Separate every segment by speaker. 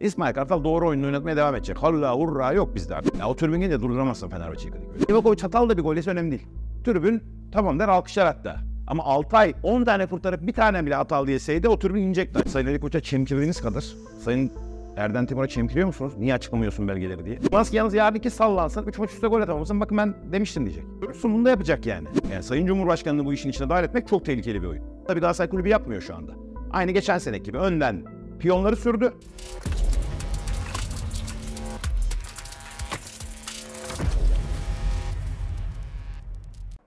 Speaker 1: İsmail Kartal doğru oyunu oynatmaya devam edecek. Halla hurra yok bizde artık. Ya o tribünü de durduramazsın Fenerbahçe'yi kırık. Livakovic çatal da bir gol önemli değil. Tribün tamam der alkışlar hatta. Ama 6 ay 10 tane kurtarıp bir tane bile hatalı diyeseydi o tribün inecekti. Sayın Ali Koç'a çemkirdiğiniz kadar. Sayın Erden Timur'a çemkiriyor musunuz? Niye açıklamıyorsun belgeleri diye. Musk yalnız yarın iki sallansın, üç maç üstte gol atamamışsın. Bakın ben demiştim diyecek. Dursun bunu da yapacak yani. yani. E, Sayın Cumhurbaşkanı'nı bu işin içine dahil etmek çok tehlikeli bir oyun. Tabii daha Kulübü yapmıyor şu anda. Aynı geçen senek gibi önden piyonları sürdü.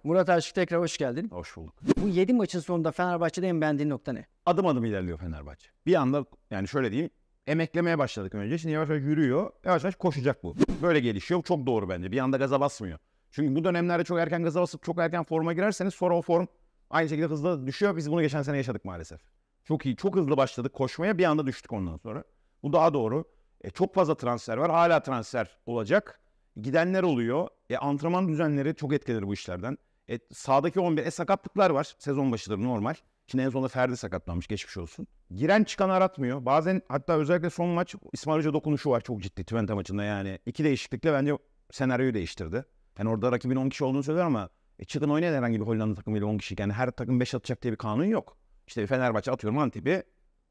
Speaker 2: Murat Aşık tekrar hoş geldin. Hoş bulduk. Bu 7 maçın sonunda Fenerbahçe'de en beğendiğin nokta ne? Adım adım ilerliyor Fenerbahçe. Bir anda yani şöyle diyeyim emeklemeye
Speaker 1: başladık önce. Şimdi yavaş yavaş yürüyor. Yavaş yavaş koşacak bu. Böyle gelişiyor. Çok doğru bence. Bir anda gaza basmıyor. Çünkü bu dönemlerde çok erken gaza basıp çok erken forma girerseniz sonra o form aynı şekilde hızlı düşüyor. Biz bunu geçen sene yaşadık maalesef. Çok iyi. Çok hızlı başladık koşmaya. Bir anda düştük ondan sonra. Bu daha doğru. E, çok fazla transfer var. Hala transfer olacak. Gidenler oluyor. E, antrenman düzenleri çok etkiler bu işlerden. E, sağdaki 11 e sakatlıklar var. Sezon başıdır normal. Şimdi en sonunda Ferdi sakatlanmış geçmiş olsun. Giren çıkan aratmıyor. Bazen hatta özellikle son maç İsmail Hoca dokunuşu var çok ciddi Twente maçında yani. iki değişiklikle bence senaryoyu değiştirdi. Yani orada rakibin 10 kişi olduğunu söyler ama e, çıkın oynayan herhangi bir Hollanda takımıyla 10 kişi. Yani her takım 5 atacak diye bir kanun yok. İşte Fenerbahçe atıyorum Antep'i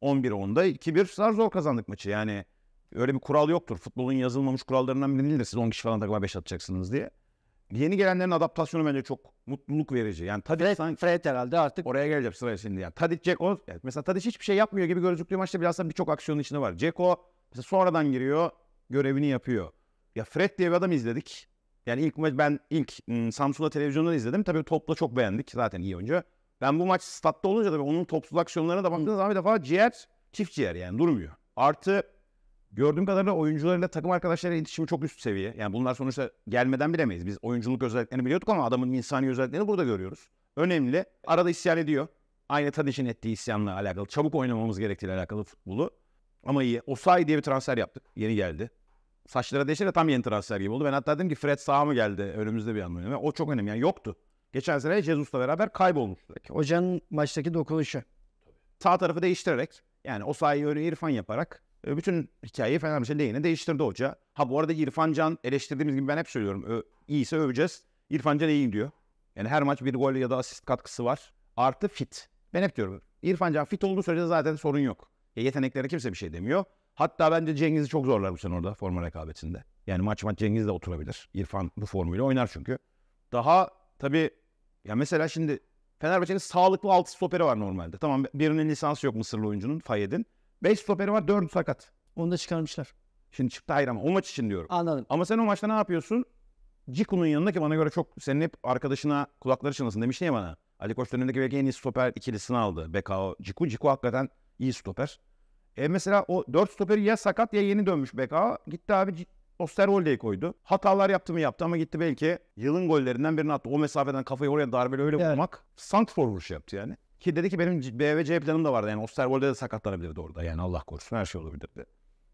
Speaker 1: 11-10'da 2-1 zar zor kazandık maçı. Yani öyle bir kural yoktur. Futbolun yazılmamış kurallarından biri değildir. Siz 10 kişi falan takıma 5 atacaksınız diye yeni gelenlerin adaptasyonu bence çok mutluluk verici. Yani Tadic Fred, sanki Fred herhalde artık oraya geleceğim sıraya şimdi. Yani Tadic Ceko yani mesela Tadic hiçbir şey yapmıyor gibi gözüktüğü maçta biraz da birçok aksiyonun içinde var. Ceko mesela sonradan giriyor, görevini yapıyor. Ya Fred diye bir adam izledik. Yani ilk maç ben ilk hmm, Samsun'da televizyonda izledim. Tabii topla çok beğendik zaten iyi önce. Ben bu maç statta olunca da onun topsuz aksiyonlarına da baktığınız zaman bir defa ciğer çift ciğer yani durmuyor. Artı Gördüğüm kadarıyla oyuncularıyla takım arkadaşlarıyla iletişimi çok üst seviye. Yani bunlar sonuçta gelmeden bilemeyiz. Biz oyunculuk özelliklerini biliyorduk ama adamın insani özelliklerini burada görüyoruz. Önemli. Arada isyan ediyor. Aynı Tadic'in ettiği isyanla alakalı. Çabuk oynamamız gerektiğiyle alakalı futbolu. Ama iyi. Osay diye bir transfer yaptık. Yeni geldi. Saçları değişti de tam yeni transfer gibi oldu. Ben hatta dedim ki Fred sağ mı geldi önümüzde bir an oynamaya. O çok önemli. Yani yoktu. Geçen sene Jesus'la beraber kaybolmuştu. Hocanın maçtaki dokunuşu. Sağ tarafı değiştirerek yani o sayıyı öyle İrfan yaparak ee, bütün hikayeyi Fenerbahçe lehine değiştirdi hoca. Ha bu arada İrfan Can eleştirdiğimiz gibi ben hep söylüyorum. Ö, iyiyse öveceğiz. İrfan Can iyi diyor? Yani her maç bir gol ya da asist katkısı var. Artı fit. Ben hep diyorum İrfan Can fit olduğu sürece zaten sorun yok. Ya yeteneklere kimse bir şey demiyor. Hatta bence Cengiz'i çok zorlar bu sene orada forma rekabetinde. Yani maç maç Cengiz de oturabilir. İrfan bu formuyla oynar çünkü. Daha tabii ya mesela şimdi Fenerbahçe'nin sağlıklı altı stoperi var normalde. Tamam birinin lisansı yok Mısırlı oyuncunun Fayed'in. 5 stoperi var 4 sakat. Onu da çıkarmışlar. Şimdi çıktı hayır ama o maç için diyorum. Anladım. Ama sen o maçta ne yapıyorsun? Ciku'nun yanında ki bana göre çok senin hep arkadaşına kulakları çınlasın demiştin ya bana. Ali Koç dönemindeki belki en iyi stoper ikilisini aldı. Bekao, Ciku. Ciku hakikaten iyi stoper. E mesela o 4 stoperi ya sakat ya yeni dönmüş Bekao. Gitti abi Osterwolde'yi koydu. Hatalar yaptı mı yaptı ama gitti belki yılın gollerinden birini attı. O mesafeden kafayı oraya darbeyle öyle evet. vurmak. Santfor vuruşu şey yaptı yani. Ki dedi ki benim B ve C planım da vardı. Yani Osterwold'e de sakatlanabilirdi orada. Yani Allah korusun her şey olabilirdi.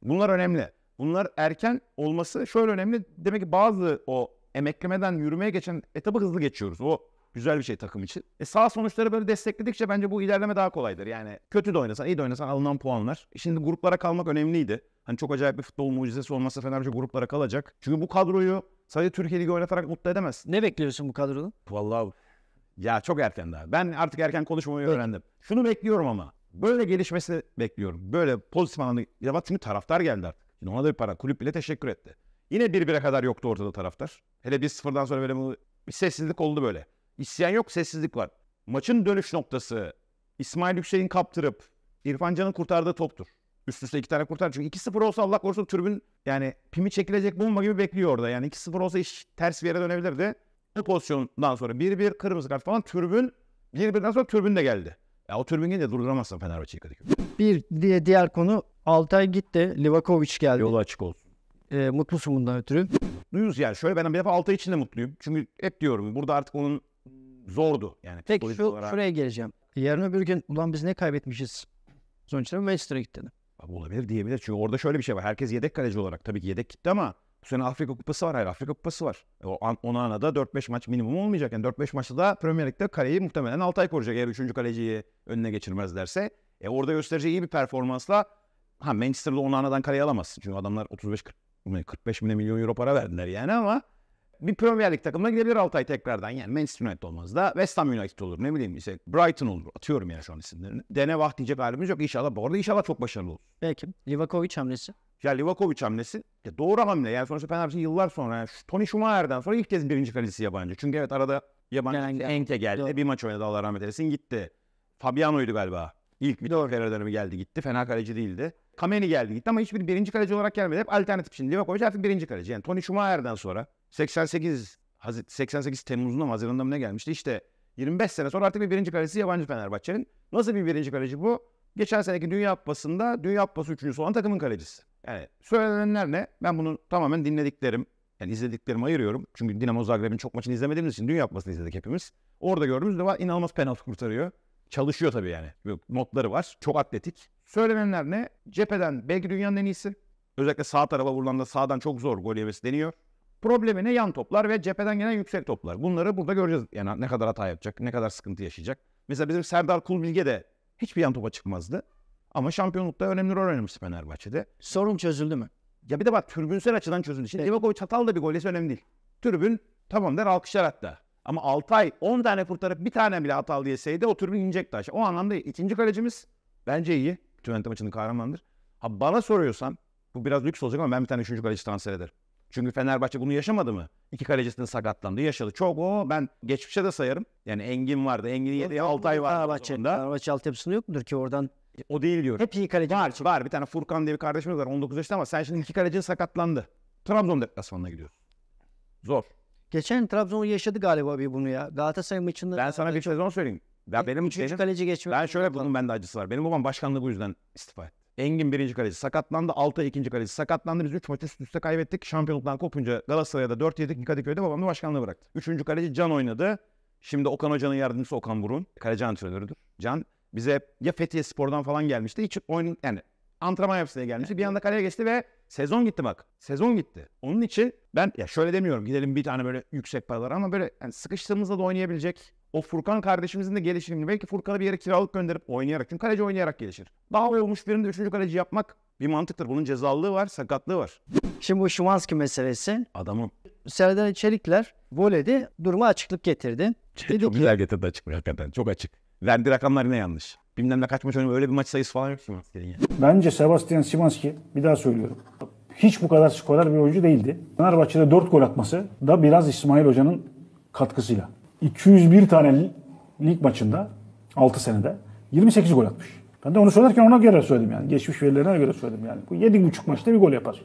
Speaker 1: Bunlar önemli. Bunlar erken olması şöyle önemli. Demek ki bazı o emeklemeden yürümeye geçen etabı hızlı geçiyoruz. O güzel bir şey takım için. E sağ sonuçları böyle destekledikçe bence bu ilerleme daha kolaydır. Yani kötü de oynasan, iyi de oynasan alınan puanlar. şimdi gruplara kalmak önemliydi. Hani çok acayip bir futbol mucizesi olmasa Fenerbahçe gruplara kalacak. Çünkü bu kadroyu sadece Türkiye Ligi oynatarak mutlu edemez. Ne bekliyorsun bu kadrodan? Vallahi ya çok erken daha. Ben artık erken konuşmamayı öğrendim. Şunu bekliyorum ama. Böyle gelişmesi bekliyorum. Böyle pozitif anlamda. Ya bak şimdi taraftar geldi artık. Şimdi ona da bir para. Kulüp bile teşekkür etti. Yine bir bire kadar yoktu ortada taraftar. Hele bir sıfırdan sonra böyle bir sessizlik oldu böyle. İsyan yok sessizlik var. Maçın dönüş noktası İsmail Yüksel'in kaptırıp İrfan Can'ın kurtardığı toptur. Üst üste iki tane kurtar. Çünkü 2-0 olsa Allah korusun tribün yani pimi çekilecek bomba gibi bekliyor orada. Yani 2-0 olsa iş ters bir yere dönebilirdi. Bu e, pozisyondan sonra 1-1 kırmızı kart falan türbün 1-1'den sonra türbün de geldi. Ya o türbün gelince durduramazsın Fenerbahçe'yi Kadıköy.
Speaker 2: Bir diye diğer konu Altay gitti. Livakovic geldi. Yolu açık olsun.
Speaker 1: E, mutlusun bundan ötürü. Duyuz yani şöyle ben bir defa Altay için de mutluyum. Çünkü hep diyorum burada artık onun zordu. Yani Peki şu, olarak... şuraya
Speaker 2: geleceğim. Yarın öbür gün ulan biz ne kaybetmişiz? Sonuçta Manchester'a gitti. Abi olabilir diyebilir. Çünkü orada şöyle bir şey
Speaker 1: var. Herkes yedek kaleci olarak tabii ki yedek gitti ama bu sene Afrika Kupası var. Hayır Afrika Kupası var. O an, ona anada da 4-5 maç minimum olmayacak. Yani 4-5 maçta da Premier Lig'de kaleyi muhtemelen ay koruyacak. Eğer 3. kaleciyi önüne geçirmezlerse. E orada göstereceği iyi bir performansla ha Manchester'da ona anadan kaleye alamaz Çünkü adamlar 35-40 45 milyon euro para verdiler yani ama bir Premier Lig takımına gidebilir ay tekrardan. Yani Manchester United olmaz da West Ham United olur. Ne bileyim işte Brighton olur. Atıyorum yani şu an isimlerini. Dene vah diyecek halimiz yok. inşallah bu arada inşallah çok başarılı olur. Belki. Livakovic hamlesi. Ya Livakovic hamlesi ya doğru hamle. Yani sonuçta Fenerbahçe yıllar sonra yani şu Tony Schumacher'den sonra ilk kez birinci kalecisi yabancı. Çünkü evet arada yabancı yani, Enke geldi. Doğru. Bir maç oynadı Allah rahmet eylesin gitti. Fabiano'ydu galiba. İlk bir Doğru. Ferreira dönemi geldi gitti. Fena kaleci değildi. Kameni geldi gitti ama hiçbir birinci kaleci olarak gelmedi. Hep alternatif şimdi Livakovic artık birinci kaleci. Yani Tony Schumacher'den sonra 88 88 Temmuz'unda mı Haziran'da mı ne gelmişti? İşte 25 sene sonra artık bir birinci kalecisi yabancı Fenerbahçe'nin. Nasıl bir birinci kaleci bu? Geçen seneki Dünya Kupası'nda Dünya Kupası üçüncüsü olan takımın kalecisi. Yani söylenenler ne? Ben bunu tamamen dinlediklerim, yani izlediklerimi ayırıyorum. Çünkü Dinamo Zagreb'in çok maçını izlemediğimiz için dünya yapmasını izledik hepimiz. Orada gördüğümüz de var inanılmaz penaltı kurtarıyor. Çalışıyor tabii yani. Notları var. Çok atletik. Söylenenler ne? Cepheden belki dünyanın en iyisi. Özellikle sağ tarafa vurulanda sağdan çok zor gol yemesi deniyor. Problemi ne? Yan toplar ve cepheden gelen yüksek toplar. Bunları burada göreceğiz. Yani ne kadar hata yapacak, ne kadar sıkıntı yaşayacak. Mesela bizim Serdar Kulbilge de hiçbir yan topa çıkmazdı. Ama şampiyonlukta önemli rol oynamıştı Fenerbahçe'de. Sorun çözüldü mü? Ya bir de bak türbünsel açıdan çözüldü. Şimdi Divakovic çatal da bir gol önemli değil. Türbün tamam der alkışlar hatta. Ama Altay 10 tane kurtarıp bir tane bile hatal diyeseydi o türbün inecekti aşağı. O anlamda ikinci kalecimiz bence iyi. Twente maçının kahramanıdır. Ha bana soruyorsan bu biraz lüks olacak ama ben bir tane üçüncü kaleci transfer ederim. Çünkü Fenerbahçe bunu yaşamadı mı? İki kalecisinin sakatlandı. Yaşadı. Çok o ben geçmişe de sayarım. Yani Engin vardı. Engin yedi. Altay vardı. Fenerbahçe, Fenerbahçe altyapısında yok mudur ki oradan o değil diyorum. Hep iyi kaleci var. Var bir tane Furkan diye bir kardeşimiz var 19 yaşında ama sen şimdi iki kalecin sakatlandı. Trabzon deplasmanına gidiyor. Zor. Geçen Trabzon yaşadı galiba bir bunu ya. Galatasaray maçında. Ben sana bir sezon söyleyeyim. Ben benim, üçüncü benim, kaleci geçmek. Ben şöyle bunun bende acısı var. Benim babam başkanlığı bu yüzden istifa etti. Engin birinci kaleci sakatlandı. Altay ikinci kaleci sakatlandı. Biz 3 maçı üst üste kaybettik. Şampiyonluktan kopunca Galatasaray'a da 4 yedik. Kadıköy'de babam da başkanlığı bıraktı. Üçüncü kaleci Can oynadı. Şimdi Okan Hoca'nın yardımcısı Okan Burun. Kaleci antrenörüdür. Can bize ya Fethiye Spor'dan falan gelmişti. Hiç oyun yani antrenman yapsın diye gelmişti. Bir anda kaleye geçti ve sezon gitti bak. Sezon gitti. Onun için ben ya şöyle demiyorum gidelim bir tane böyle yüksek paralar ama böyle yani sıkıştığımızda da oynayabilecek o Furkan kardeşimizin de gelişimini belki Furkan'ı bir yere kiralık gönderip oynayarak çünkü kaleci oynayarak gelişir. Daha olmuş birinin de üçüncü kaleci yapmak bir mantıktır. Bunun cezalığı var,
Speaker 2: sakatlığı var. Şimdi bu Şumanski meselesi. Adamım. Serdar Çelikler voleyde duruma açıklık getirdi. Çok dedi çok ki, güzel getirdi açık, hakikaten. Çok açık. Verdiği rakamlar yine
Speaker 1: yanlış. Bilmem ne kaç maç oynuyor. Öyle bir maç sayısı falan yok ki Maske'nin yani. Bence Sebastian Simanski bir daha söylüyorum. Hiç bu kadar skorer bir oyuncu değildi. Fenerbahçe'de 4 gol atması da biraz İsmail Hoca'nın katkısıyla. 201 tane lig maçında 6 senede 28 gol atmış. Ben de onu söylerken ona göre söyledim yani. Geçmiş verilerine göre söyledim yani. Bu 7,5 maçta bir gol yapar.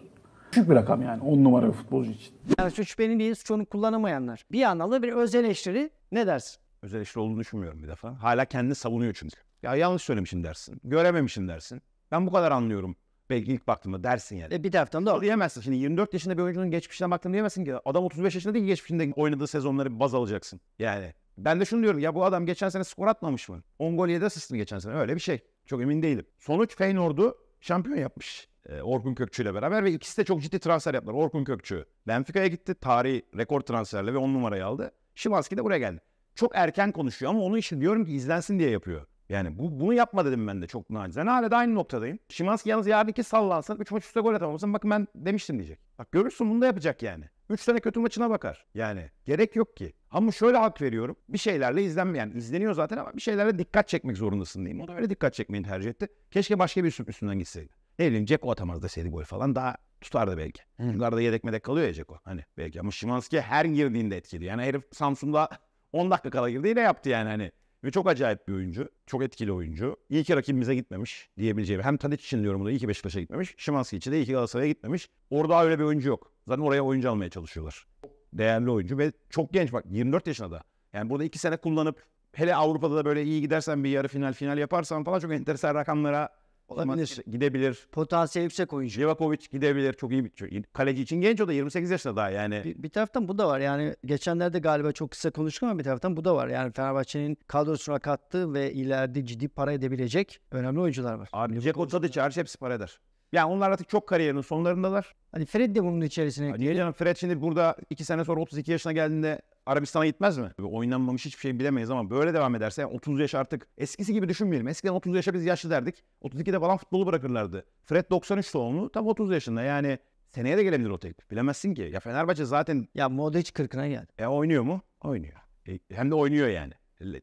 Speaker 1: Küçük bir rakam yani 10 numara futbolcu için.
Speaker 2: Yani suç beni değil suç onu kullanamayanlar. Bir anlamda bir öz eleştiri ne dersin?
Speaker 1: özel eleştiri olduğunu düşünmüyorum bir defa. Hala kendini savunuyor çünkü. Ya yanlış söylemişim dersin. Görememişim dersin. Ben bu kadar anlıyorum. Belki ilk baktığımda dersin yani. E bir taraftan da o. Diyemezsin şimdi 24 yaşında bir oyuncunun geçmişine baktım diyemezsin ki. Adam 35 yaşında değil geçmişinde oynadığı sezonları baz alacaksın. Yani ben de şunu diyorum ya bu adam geçen sene skor atmamış mı? 10 gol 7 asist mi geçen sene? Öyle bir şey. Çok emin değilim. Sonuç Feyenoord'u şampiyon yapmış. Ee, Orkun Kökçü ile beraber ve ikisi de çok ciddi transfer yaptılar. Orkun Kökçü Benfica'ya gitti. Tarihi rekor transferle ve 10 numarayı aldı. Şimanski de buraya geldi çok erken konuşuyor ama onu işte diyorum ki izlensin diye yapıyor. Yani bu, bunu yapma dedim ben de çok nacizane. Hala da aynı noktadayım. Şimanski yalnız yarınki sallansın. 3 maç üstte gol atamamışsın. Bakın ben demiştim diyecek. Bak görürsün bunu da yapacak yani. 3 tane kötü maçına bakar. Yani gerek yok ki. Ama şöyle hak veriyorum. Bir şeylerle izlenmeyen, izleniyor zaten ama bir şeylerle dikkat çekmek zorundasın diyeyim. O da öyle dikkat çekmeyi tercih etti. Keşke başka bir üstün üstünden gitseydi. Ne bileyim Ceko atamaz deseydi gol falan daha tutardı belki. Bunlarda yedek medek kalıyor ya Ceko. Hani belki ama Şimanski her girdiğinde etkili. Yani herif Samsun'da 10 dakika kala girdi yine yaptı yani hani. Ve çok acayip bir oyuncu. Çok etkili oyuncu. İyi ki rakibimize gitmemiş diyebileceğim. Hem Tadic için diyorum bunu. İyi ki Beşiktaş'a gitmemiş. Şimanski için de iyi ki Galatasaray'a gitmemiş. Orada öyle bir oyuncu yok. Zaten oraya oyuncu almaya çalışıyorlar. Değerli oyuncu ve çok genç bak 24 yaşında da. Yani burada 2 sene kullanıp hele Avrupa'da da böyle iyi gidersen bir yarı final final yaparsan falan çok enteresan rakamlara Olabilir. Gidebilir. Potansiyel yüksek oyuncu. Livakovic gidebilir. Çok iyi bir kaleci için genç o da 28 yaşında daha yani. Bir,
Speaker 2: bir taraftan bu da var yani geçenlerde galiba çok kısa konuştuk ama bir taraftan bu da var. Yani Fenerbahçe'nin kadrosuna kattığı ve ileride ciddi para edebilecek önemli oyuncular var. Abi Ceko Tadic hariç hepsi para eder. Yani onlar artık çok kariyerinin
Speaker 1: sonlarındalar. Hani Fred de bunun içerisine. Hani canım Fred şimdi burada 2 sene sonra 32 yaşına geldiğinde Arabistan'a gitmez mi? Böyle oynanmamış hiçbir şey bilemeyiz ama böyle devam ederse 30 yaş artık eskisi gibi düşünmeyelim. Eskiden 30 yaşa biz yaşlı derdik. 32'de falan futbolu bırakırlardı. Fred 93 doğumlu tam 30 yaşında yani seneye de gelebilir o teklif. Bilemezsin ki. Ya Fenerbahçe zaten... Ya Modric 40'ına geldi. E oynuyor mu? Oynuyor. E, hem de oynuyor yani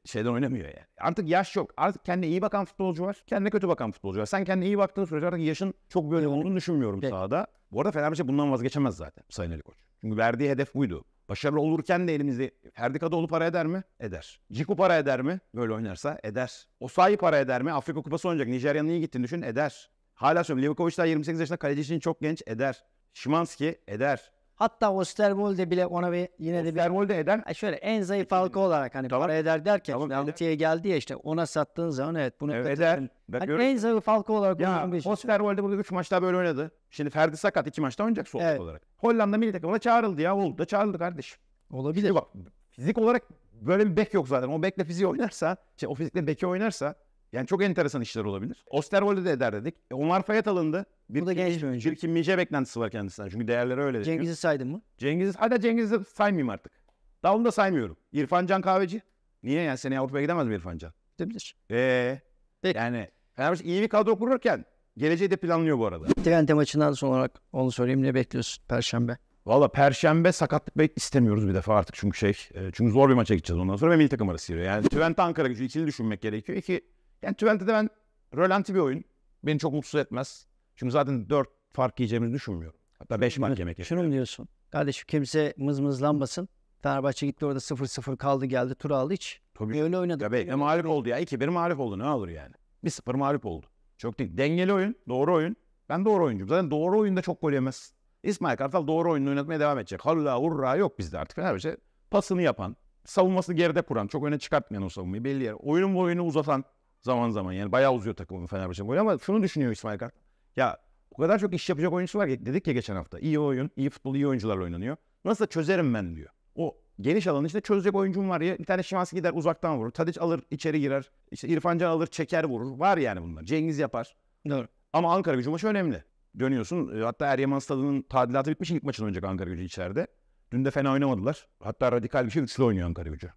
Speaker 1: şeyden oynamıyor yani. Artık yaş yok. Artık kendine iyi bakan futbolcu var. Kendine kötü bakan futbolcu var. Sen kendine iyi baktığın sürece artık yaşın çok böyle olduğunu düşünmüyorum Peki. sahada. Bu arada Fenerbahçe bundan vazgeçemez zaten Sayın Ali Koç. Çünkü verdiği hedef buydu. Başarılı olurken de elimizde Ferdi Kadıoğlu para eder mi? Eder. Ciku para eder mi? Böyle oynarsa eder. Osayi para eder mi? Afrika Kupası oynayacak. Nijerya'nın iyi gittiğini düşün. Eder. Hala söylüyorum. Livakovic daha 28 yaşında kaleci için çok genç.
Speaker 2: Eder. Şimanski eder. Hatta Osterwold de bile ona bir yine de bir... de eden. şöyle en zayıf halka olarak hani tamam. para eder derken tamam, şimdi geldi ya işte ona sattığın zaman evet bunu evet, eder. hani en zayıf halka olarak ya, şey. Osterwold'e burada 3 maçta böyle oynadı. Şimdi Ferdi
Speaker 1: Sakat 2 maçta oynayacak sol evet. olarak. Hollanda milli takımına çağrıldı ya. Oldu da çağrıldı kardeşim. Olabilir. Şimdi bak, fizik olarak böyle bir bek yok zaten. O bekle fiziği oynarsa, şey, o fizikle beki oynarsa yani çok enteresan işler olabilir. Osterwolde de eder dedik. E, Omar Fayet alındı. Bir, da genç bir oyuncu. Bir Kim Minje beklentisi var kendisinden. Çünkü değerleri öyle. Cengiz'i saydın mı? Cengiz, hadi Cengiz'i saymayayım artık. Daha onu da saymıyorum. İrfan Can Kahveci. Niye yani seni Avrupa'ya gidemez mi İrfan Can? Gidebilir. Eee. Peki. Yani Fenerbahçe iyi bir kadro kururken geleceği de planlıyor bu arada.
Speaker 2: Twente maçından son olarak onu söyleyeyim ne bekliyorsun Perşembe? Valla Perşembe sakatlık bek istemiyoruz bir defa artık çünkü şey.
Speaker 1: E, çünkü zor bir maça gideceğiz ondan sonra ve milli takım arası giriyor. Yani Twente Ankara gücü ikili düşünmek gerekiyor. İki yani Twente'de ben rölanti bir oyun. Beni çok mutsuz etmez. Çünkü zaten 4 fark yiyeceğimizi düşünmüyorum. Hatta 5 maç yemek
Speaker 2: Şunu mu diyorsun? Kardeşim kimse mızmızlanmasın. Fenerbahçe gitti orada 0-0 kaldı geldi tur aldı hiç.
Speaker 1: Tabii. E öyle oynadı. Tabii. E mağlup oldu ya. 2-1 mağlup oldu. Ne olur yani? Bir sıfır mağlup oldu. Çok değil. Dengeli oyun. Doğru oyun. Ben doğru oyuncuyum. Zaten doğru oyunda çok gol yemez. İsmail Kartal doğru oyunu oynatmaya devam edecek. Halla hurra yok bizde artık. Fenerbahçe pasını yapan, savunmasını geride kuran, çok öne çıkartmayan o savunmayı belli yer. Oyunun boyunu uzatan, Zaman zaman yani bayağı uzuyor takımın Fenerbahçe'nin golü ama şunu düşünüyor İsmail Kartal. Ya o kadar çok iş yapacak oyuncusu var ki dedik ya geçen hafta. İyi oyun, iyi futbol, iyi oyuncularla oynanıyor. Nasıl çözerim ben diyor. O geniş alanı işte çözecek oyuncum var ya. Bir tane Şimanski gider uzaktan vurur. Tadic alır içeri girer. İşte İrfan Can alır çeker vurur. Var yani bunlar. Cengiz yapar. Evet. Ama Ankara gücü maçı önemli. Dönüyorsun. E, hatta Eryaman Stadı'nın tadilatı bitmiş. ilk maçın oynayacak Ankara gücü içeride. Dün de fena oynamadılar. Hatta radikal bir şey üçlü oynuyor Ankara gücü.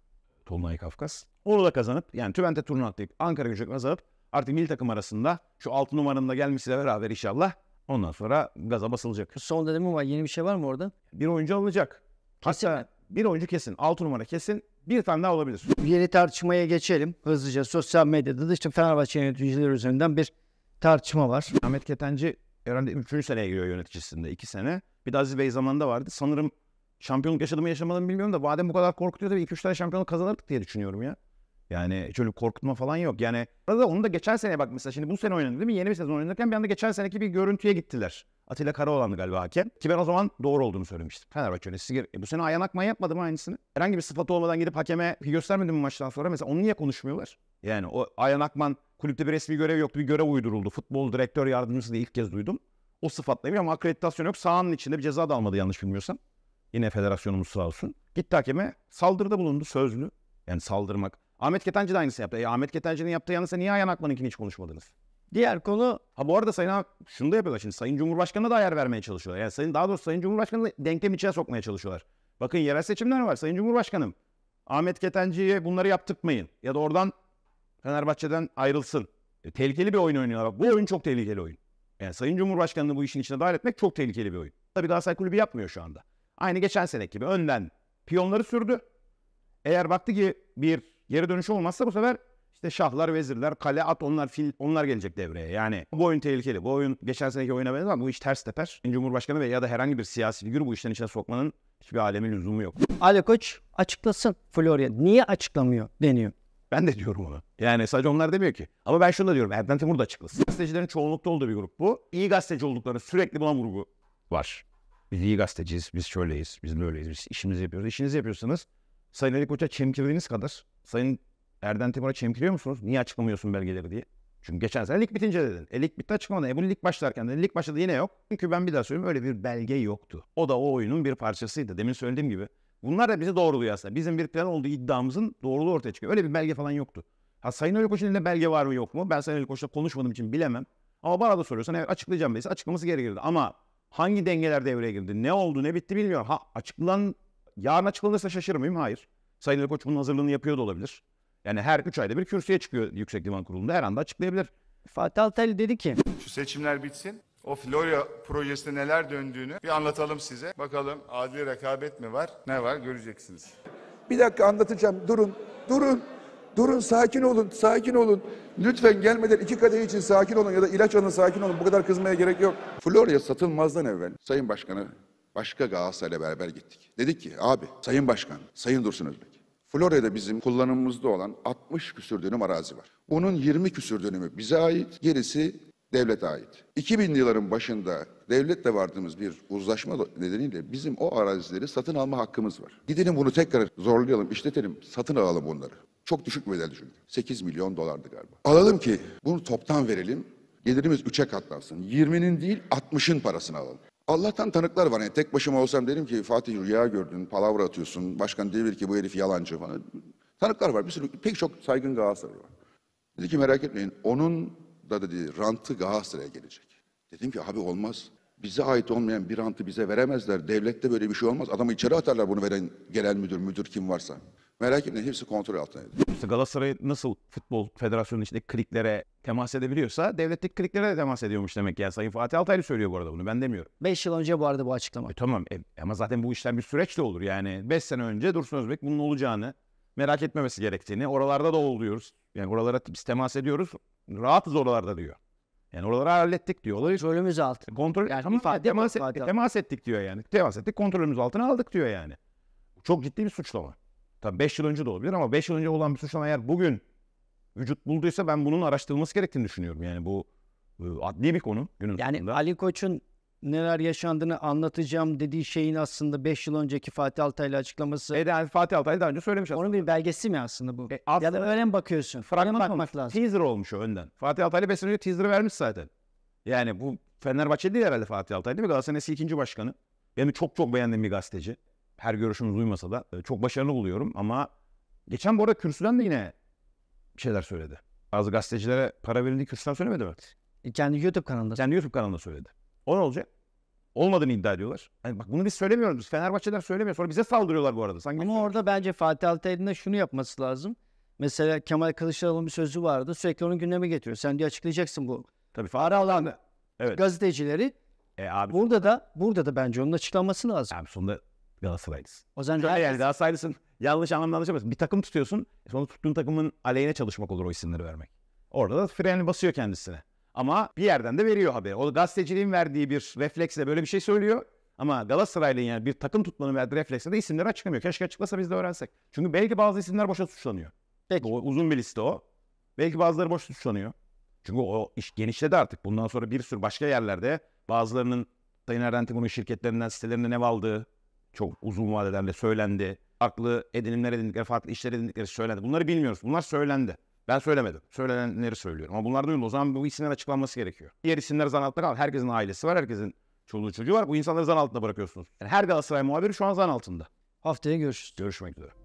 Speaker 1: Tolunay Kafkas. Onu da kazanıp yani Twente turunu atlayıp Ankara gücü kazanıp artık milli takım arasında şu 6 numaranın da gelmesiyle beraber inşallah ondan sonra gaza
Speaker 2: basılacak. Son dedim ama yeni bir şey var mı orada? Bir oyuncu alınacak. Kesin Hatta mi? bir oyuncu kesin. 6 numara kesin. Bir tane daha olabilir. Yeni tartışmaya geçelim hızlıca. Sosyal medyada da işte Fenerbahçe yöneticileri üzerinden bir tartışma var. Ahmet Ketenci herhalde 3. seneye giriyor
Speaker 1: yöneticisinde. 2 sene. Bir de Aziz Bey zamanında vardı. Sanırım şampiyonluk yaşadı mı yaşamadı mı bilmiyorum da vadem bu kadar korkutuyor tabii 2-3 tane şampiyonluk kazanırdık diye düşünüyorum ya. Yani şöyle korkutma falan yok. Yani arada onu da geçen sene bak mesela şimdi bu sene oynadı değil mi? Yeni bir sezon oynanırken bir anda geçen seneki bir görüntüye gittiler. Atilla Karaoğlan'dı galiba hakem. Ki ben o zaman doğru olduğunu söylemiştim. Fenerbahçe öyle. gibi. E bu sene Ayhan Akman yapmadı mı aynısını? Herhangi bir sıfatı olmadan gidip hakeme göstermedi mi maçtan sonra? Mesela onu niye konuşmuyorlar? Yani o Ayhan Akman kulüpte bir resmi görev yoktu. Bir görev uyduruldu. Futbol direktör yardımcısı diye ilk kez duydum. O sıfatla ama akreditasyon yok. Sağının içinde bir ceza da almadı yanlış bilmiyorsam. Yine federasyonumuz sağ olsun. Gitti hakeme saldırıda bulundu sözlü. Yani saldırmak Ahmet Ketenci de aynısı yaptı. E, Ahmet Ketenci'nin yaptığı yanlışsa niye Ayhan Akman'ınkini hiç konuşmadınız? Diğer konu... Ha bu arada Sayın ha, şunu da yapıyorlar şimdi. Sayın Cumhurbaşkanı'na da ayar vermeye çalışıyorlar. Yani sayın, daha doğrusu Sayın Cumhurbaşkanı'nı denklem içine sokmaya çalışıyorlar. Bakın yerel seçimler var Sayın Cumhurbaşkanım. Ahmet Ketenci'ye bunları yaptırmayın. Ya da oradan Fenerbahçe'den ayrılsın. E, tehlikeli bir oyun oynuyorlar. Bu oyun çok tehlikeli oyun. Yani Sayın Cumhurbaşkanı'nı bu işin içine dahil etmek çok tehlikeli bir oyun. Tabii Galatasaray Kulübü yapmıyor şu anda. Aynı geçen seneki gibi önden piyonları sürdü. Eğer baktı ki bir Geri dönüşü olmazsa bu sefer işte şahlar, vezirler, kale, at onlar fil onlar gelecek devreye. Yani bu oyun tehlikeli. Bu oyun geçen seneki oyuna benzer ama bu iş ters teper. Cumhurbaşkanı veya ya da herhangi bir siyasi figür bu işten içine sokmanın hiçbir alemin lüzumu yok.
Speaker 2: Ali Koç açıklasın Florya. Niye açıklamıyor deniyor. Ben de diyorum onu.
Speaker 1: Yani sadece onlar demiyor ki. Ama ben şunu da diyorum. Erden Timur da açıklasın. Gazetecilerin çoğunlukta olduğu bir grup bu. İyi gazeteci olduklarını sürekli buna vurgu var. Biz iyi gazeteciyiz, biz şöyleyiz, biz böyleyiz, biz işimizi yapıyoruz. İşinizi yapıyorsanız Sayın Ali Koç'a çemkirdiğiniz kadar Sayın Erden Timur'a çemkiliyor musunuz? Niye açıklamıyorsun belgeleri diye. Çünkü geçen sene lig bitince dedin. E lig bitti açıklamadın. E bu lig başlarken de lig başladı yine yok. Çünkü ben bir daha söyleyeyim öyle bir belge yoktu. O da o oyunun bir parçasıydı. Demin söylediğim gibi. Bunlar da bizi doğruluyor aslında. Bizim bir plan olduğu iddiamızın doğruluğu ortaya çıkıyor. Öyle bir belge falan yoktu. Ha Sayın Ali Koç'un elinde belge var mı yok mu? Ben Sayın Ali Koç'la konuşmadığım için bilemem. Ama bana da soruyorsan evet açıklayacağım dese açıklaması gerekirdi. Ama hangi dengeler devreye girdi? Ne oldu ne bitti bilmiyorum. Ha açıklan yarın açıklanırsa şaşırır mıyım? Hayır. Sayın Ali Koç bunun hazırlığını yapıyor da olabilir. Yani her 3 ayda bir kürsüye çıkıyor Yüksek Divan Kurulu'nda her anda
Speaker 2: açıklayabilir. Fatih Altaylı dedi ki...
Speaker 3: Şu seçimler bitsin. O Florya projesinde neler döndüğünü bir anlatalım size. Bakalım adli rekabet mi var? Ne var göreceksiniz. Bir dakika anlatacağım. Durun. Durun. Durun sakin olun. Sakin olun. Lütfen gelmeden iki kadeh için sakin olun ya da ilaç alın sakin olun. Bu kadar kızmaya gerek yok. Florya satılmazdan evvel Sayın Başkan'ı başka Galatasaray'la beraber gittik. Dedik ki abi Sayın Başkan, Sayın Dursun Özbek Florya'da bizim kullanımımızda olan 60 küsür dönüm arazi var. Bunun 20 küsür dönümü bize ait, gerisi devlete ait. 2000'li yılların başında devletle vardığımız bir uzlaşma nedeniyle bizim o arazileri satın alma hakkımız var. Gidelim bunu tekrar zorlayalım, işletelim, satın alalım bunları. Çok düşük bedeldi çünkü. 8 milyon dolardı galiba. Alalım ki bunu toptan verelim, gelirimiz 3'e katlansın. 20'nin değil 60'ın parasını alalım. Allah'tan tanıklar var. Yani tek başıma olsam derim ki Fatih rüya gördün, palavra atıyorsun. Başkan devir ki bu herif yalancı falan. Tanıklar var. Bir sürü pek çok saygın Galatasaray var. Dedi ki merak etmeyin onun da dedi rantı Galatasaray'a gelecek. Dedim ki abi olmaz. Bize ait olmayan bir rantı bize veremezler. Devlette böyle bir şey olmaz. Adamı içeri atarlar bunu veren genel müdür, müdür kim varsa. Merak etmeyin hepsi kontrol altındaydı.
Speaker 1: İşte Galatasaray nasıl futbol federasyonun içindeki kliklere temas edebiliyorsa devletteki kliklere de temas ediyormuş demek yani. Sayın Fatih Altaylı söylüyor bu arada bunu ben demiyorum. 5 yıl önce bu arada bu açıklama. E, tamam e, ama zaten bu işlem bir süreç de olur yani. 5 sene önce Dursun Özbek bunun olacağını merak etmemesi gerektiğini oralarda da oluyoruz. Yani oralara biz temas ediyoruz. Rahatız oralarda diyor. Yani oraları hallettik diyor. Olayı kontrolümüz altı. E, kontrol yani tamam, ifade temas, et, temas ettik diyor yani. Temas ettik kontrolümüz altına aldık diyor yani. Çok ciddi bir suçlama. Tabii 5 yıl önce de olabilir ama 5 yıl önce olan bir suçlama eğer bugün vücut bulduysa ben bunun araştırılması
Speaker 2: gerektiğini düşünüyorum. Yani bu e, adli bir konu günün Yani sonunda. Ali Koç'un neler yaşandığını anlatacağım dediği şeyin aslında 5 yıl önceki Fatih Altaylı açıklaması. E de, Fatih Altaylı daha önce söylemiş aslında. Onun bir belgesi mi aslında bu? E, aslında, ya da öyle mi bakıyorsun? Fragman bakmak olmuş.
Speaker 1: lazım. Teaser olmuş o önden. Fatih Altaylı 5 sene önce teaser'ı vermiş zaten. Yani bu Fenerbahçe değil herhalde Fatih Altaylı değil mi? Galatasaray'ın eski ikinci başkanı. Benim çok çok beğendiğim bir gazeteci her görüşümüz uymasa da e, çok başarılı buluyorum ama geçen bu arada kürsüden de yine bir şeyler söyledi. Bazı gazetecilere para verildiği kürsüden söylemedi mi? E, kendi YouTube kanalında. Kendi YouTube kanalında söyledi. O ne olacak?
Speaker 2: Olmadığını iddia ediyorlar. Yani bak bunu biz söylemiyoruz. Biz Fenerbahçe'den söylemiyor. Sonra bize saldırıyorlar bu arada. Sanki Ama orada bence Fatih Altaylı'nın da şunu yapması lazım. Mesela Kemal Kılıçdaroğlu'nun bir sözü vardı. Sürekli onun gündeme getiriyor. Sen diye açıklayacaksın bu. Tabii Para alan evet. gazetecileri. E, abi, burada da burada da bence onun açıklanması lazım. Abi sonunda
Speaker 1: Galatasaraylısın.
Speaker 2: O zaman Şöyle yani Galatasaraylısın
Speaker 1: yanlış anlamda anlaşamazsın. Bir takım tutuyorsun. E, sonra tuttuğun takımın aleyhine çalışmak olur o isimleri vermek. Orada da freni basıyor kendisine. Ama bir yerden de veriyor haberi. O gazeteciliğin verdiği bir refleksle böyle bir şey söylüyor. Ama Galatasaraylı'nın yani bir takım tutmanın verdiği refleksle de isimleri açıklamıyor. Keşke açıklasa biz de öğrensek. Çünkü belki bazı isimler boşa suçlanıyor. Peki. O, uzun bir liste o. Belki bazıları boşa suçlanıyor. Çünkü o iş genişledi artık. Bundan sonra bir sürü başka yerlerde bazılarının Sayın Erden'in bunun şirketlerinden, sitelerinden ev aldığı, çok uzun vadelerle söylendi. Farklı edinimler edindikleri, farklı işler edindikleri söylendi. Bunları bilmiyoruz. Bunlar söylendi. Ben söylemedim. Söylenenleri söylüyorum. Ama bunlar duyuldu. O zaman bu isimler açıklanması gerekiyor. Diğer isimler zan altında kaldı. Herkesin ailesi var. Herkesin çoluğu çocuğu var. Bu insanları zan altında bırakıyorsunuz. Yani her Galatasaray muhabiri şu an zan altında. Haftaya görüşürüz. Görüşmek üzere.